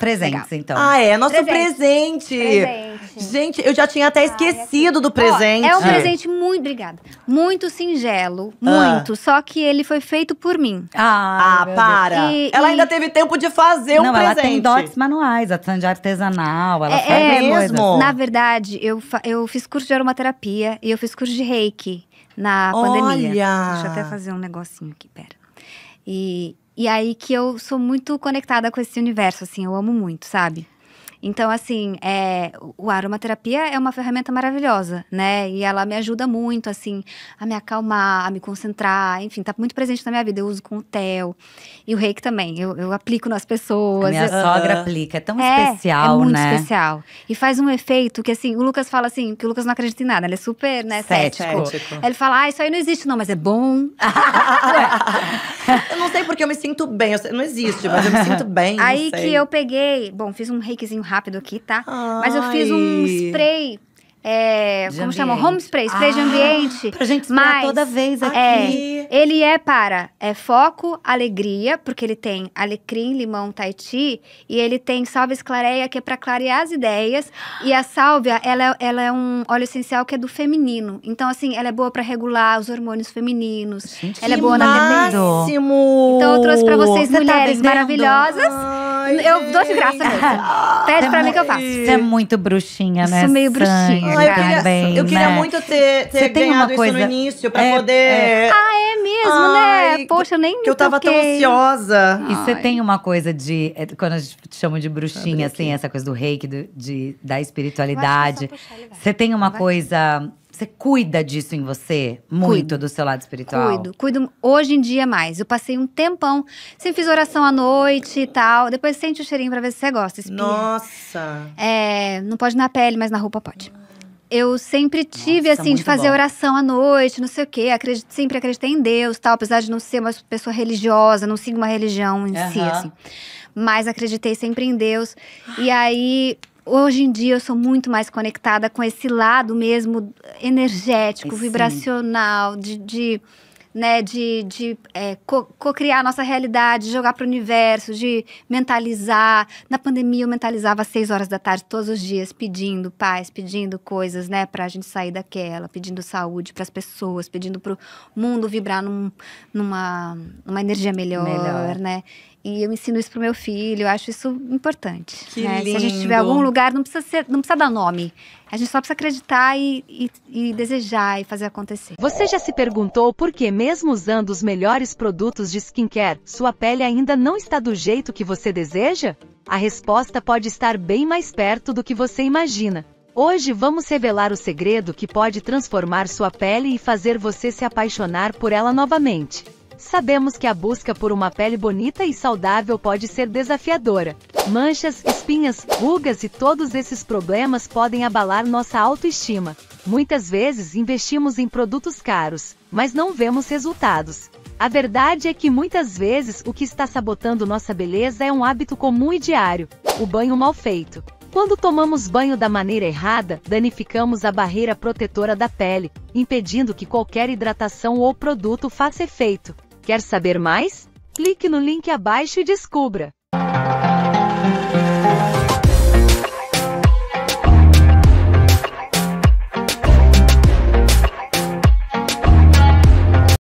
Presentes, então. Ah, é. Nosso presente. presente. Gente, eu já tinha até é esquecido é do presente. é um é. presente muito. Obrigada. Muito singelo. Ah. Muito. Ah. Só que ele foi feito por mim. Ah, ah para. E, ela e... ainda teve tempo de fazer Não, um presente. Ela tem dotes manuais, a de artesanal. Ela é, faz é, mesmo. Na verdade, eu, eu fiz curso de aromaterapia e eu fiz curso de reiki na Olha. pandemia. Deixa eu até fazer um negocinho aqui, pera. E e aí que eu sou muito conectada com esse universo, assim, eu amo muito, sabe? Então, assim, é, o aromaterapia é uma ferramenta maravilhosa, né? E ela me ajuda muito, assim, a me acalmar, a me concentrar, enfim, tá muito presente na minha vida. Eu uso com o Theo. E o reiki também, eu, eu aplico nas pessoas. A minha sogra aplica, é tão é, é especial, né? É muito né? especial. E faz um efeito que, assim, o Lucas fala assim, que o Lucas não acredita em nada, ele é super, né, cético. cético. Ele fala, ah, isso aí não existe não, mas é bom. eu não sei porque eu me sinto bem. Eu não existe, mas eu me sinto bem. Aí que eu peguei. Bom, fiz um reikzinho rápido aqui, tá? Ai. Mas eu fiz um spray é, como ambiente. chama? Home spray, spray ah, de ambiente. Pra gente Mas, toda vez é, aqui. É, ele é para é foco, alegria, porque ele tem alecrim, limão, taiti e ele tem salve esclareia, que é para clarear as ideias. E a sálvia, ela, é, ela é um óleo essencial que é do feminino. Então, assim, ela é boa para regular os hormônios femininos. Gente, ela é boa máximo. na bebida. Então, eu trouxe pra vocês Você tá mulheres tá maravilhosas. Ah eu dou de graça mesmo. Ah, Pede é pra mim que eu faço. Você é muito bruxinha, né? Sou meio bruxinha. Ai, eu queria, eu queria né? muito ter, ter Você tem ganhado uma isso coisa... no início, pra é, poder… É. Ah, é mesmo, né? Ai, né? Poxa, eu nem Que eu tava tão ansiosa. E você tem uma coisa de… É, quando a gente chama de bruxinha, assim, essa coisa do reiki, do, de, da espiritualidade. Você tem uma coisa você cuida disso em você? Muito cuido. do seu lado espiritual? Cuido. Cuido hoje em dia mais. Eu passei um tempão. Sempre fiz oração à noite e tal. Depois sente o cheirinho pra ver se você gosta. Espia. Nossa! É, não pode na pele, mas na roupa pode. Eu sempre tive, Nossa, assim, de fazer bom. oração à noite, não sei o quê. Acredito, sempre acreditei em Deus tal. Apesar de não ser uma pessoa religiosa, não sigo uma religião em uhum. si, assim. Mas acreditei sempre em Deus. E aí, hoje em dia eu sou muito mais conectada com esse lado mesmo energético, vibracional, de, de né, de, de é, co-criar co a nossa realidade, jogar para o universo, de mentalizar. Na pandemia, eu mentalizava às seis horas da tarde todos os dias, pedindo paz, pedindo coisas, né, para a gente sair daquela, pedindo saúde para as pessoas, pedindo para o mundo vibrar num, numa, numa energia melhor, melhor, né. E eu ensino isso pro meu filho, eu acho isso importante. Que né? lindo. Se a gente tiver algum lugar, não precisa, ser, não precisa dar nome. A gente só precisa acreditar e, e, e, desejar e fazer acontecer. Você já se perguntou por que, mesmo usando os melhores produtos de skincare, sua pele ainda não está do jeito que você deseja? A resposta pode estar bem mais perto do que você imagina. Hoje vamos revelar o segredo que pode transformar sua pele e fazer você se apaixonar por ela novamente. Sabemos que a busca por uma pele bonita e saudável pode ser desafiadora, Manchas, espinhas, rugas e todos esses problemas podem abalar nossa autoestima. Muitas vezes investimos em produtos caros, mas não vemos resultados. A verdade é que muitas vezes o que está sabotando nossa beleza é um hábito comum e diário: o banho mal feito. Quando tomamos banho da maneira errada, danificamos a barreira protetora da pele, impedindo que qualquer hidratação ou produto faça efeito. Quer saber mais? Clique no link abaixo e descubra! Thank you.